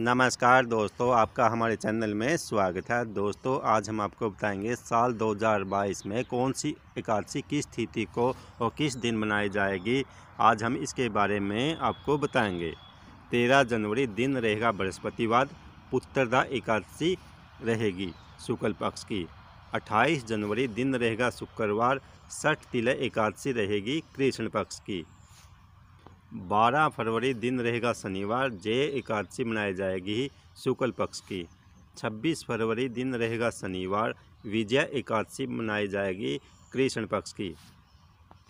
नमस्कार दोस्तों आपका हमारे चैनल में स्वागत है दोस्तों आज हम आपको बताएंगे साल 2022 में कौन सी एकादशी किस तिथि को और किस दिन मनाई जाएगी आज हम इसके बारे में आपको बताएंगे 13 जनवरी दिन रहेगा बृहस्पतिवार पुत्रदा एकादशी रहेगी शुक्ल पक्ष की 28 जनवरी दिन रहेगा शुक्रवार सठ तिल एकादशी रहेगी कृष्ण पक्ष की 12 फरवरी दिन रहेगा शनिवार जय एकादशी मनाई जाएगी शुक्ल पक्ष की 26 फरवरी दिन रहेगा शनिवार विजय एकादशी मनाई जाएगी कृष्ण पक्ष की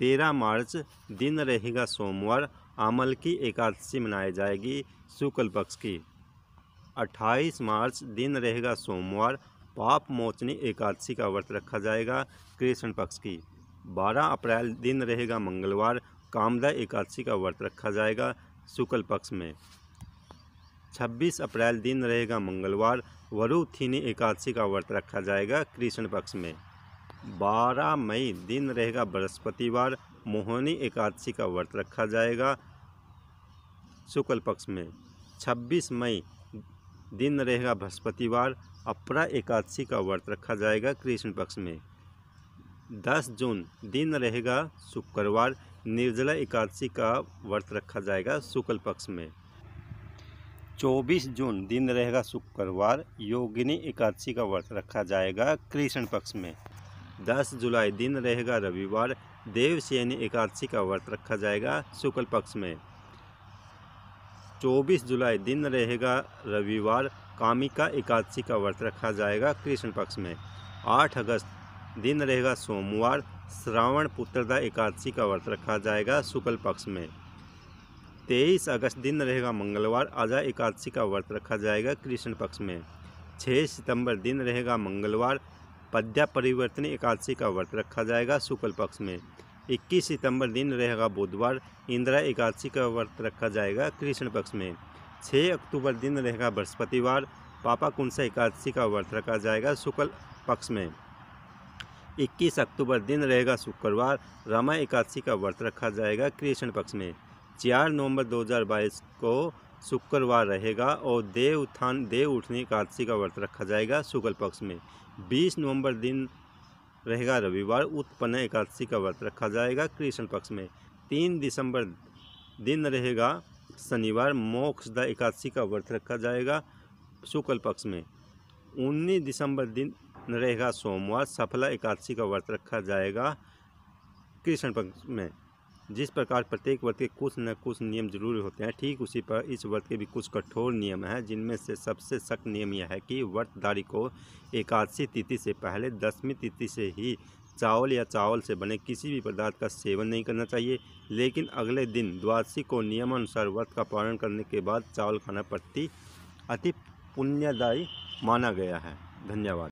13 मार्च दिन रहेगा सोमवार आमल की एकादशी मनाई जाएगी शुक्ल पक्ष की 28 मार्च दिन रहेगा सोमवार पाप मोचनी एकादशी का व्रत रखा जाएगा कृष्ण पक्ष की 12 अप्रैल दिन रहेगा मंगलवार कामदा एकादशी का व्रत रखा जाएगा शुक्ल पक्ष में 26 अप्रैल दिन रहेगा मंगलवार वरुथिनी एकादशी का व्रत रखा जाएगा कृष्ण पक्ष में 12 मई दिन रहेगा बृहस्पतिवार मोहनी एकादशी का व्रत रखा जाएगा शुक्ल पक्ष में 26 मई दिन रहेगा बृहस्पतिवार अपरा एकादशी का व्रत रखा जाएगा कृष्ण पक्ष में 10 जून दिन रहेगा शुक्रवार निर्जला एकादशी का व्रत रखा जाएगा शुक्ल पक्ष में 24 जून दिन रहेगा शुक्रवार योगिनी एकादशी का व्रत रखा जाएगा कृष्ण पक्ष में 10 जुलाई दिन रहेगा रविवार देवसेनी एकादशी का व्रत रखा जाएगा शुक्ल पक्ष में 24 जुलाई दिन रहेगा रविवार कामिका एकादशी का व्रत रखा जाएगा कृष्ण पक्ष में 8 अगस्त दिन रहेगा सोमवार श्रावण पुत्रदा एकादशी का व्रत रखा जाएगा शुक्ल पक्ष में तेईस अगस्त दिन रहेगा मंगलवार अजय एकादशी का व्रत रखा जाएगा कृष्ण पक्ष में छः सितंबर दिन रहेगा मंगलवार पद्या परिवर्तन एकादशी का व्रत रखा जाएगा शुक्ल पक्ष में इक्कीस सितंबर दिन रहेगा बुधवार इंदिरा एकादशी का व्रत रखा जाएगा कृष्ण पक्ष में छः अक्टूबर दिन रहेगा बृहस्पतिवार पापा कुंसा एकादशी का व्रत रखा जाएगा शुक्ल पक्ष में 21 अक्टूबर दिन रहेगा शुक्रवार रामा एकादशी का व्रत रखा जाएगा कृष्ण पक्ष में चार नवंबर 2022 को शुक्रवार रहेगा और देव उत्थान देव उठने एकादशी का व्रत रखा जाएगा शुक्ल पक्ष में 20 नवंबर दिन रहेगा रविवार उत्पन्न एकादशी का व्रत रखा जाएगा कृष्ण पक्ष में तीन दिसंबर दिन रहेगा शनिवार मोक्षदा एकादशी का व्रत रखा जाएगा शुक्ल पक्ष में उन्नीस दिसंबर दिन रहेगा सोमवार सफला एकादशी का व्रत रखा जाएगा कृष्ण पक्ष में जिस प्रकार प्रत्येक व्रत के कुछ न कुछ नियम जरूरी होते हैं ठीक उसी पर इस व्रत के भी कुछ कठोर नियम हैं जिनमें से सबसे सख्त नियम यह है कि व्रतधारी को एकादशी तिथि से पहले दसवीं तिथि से ही चावल या चावल से बने किसी भी पदार्थ का सेवन नहीं करना चाहिए लेकिन अगले दिन द्वादशी को नियमानुसार व्रत का पालन करने के बाद चावल खाना प्रति अति पुण्यदायी माना गया है धन्यवाद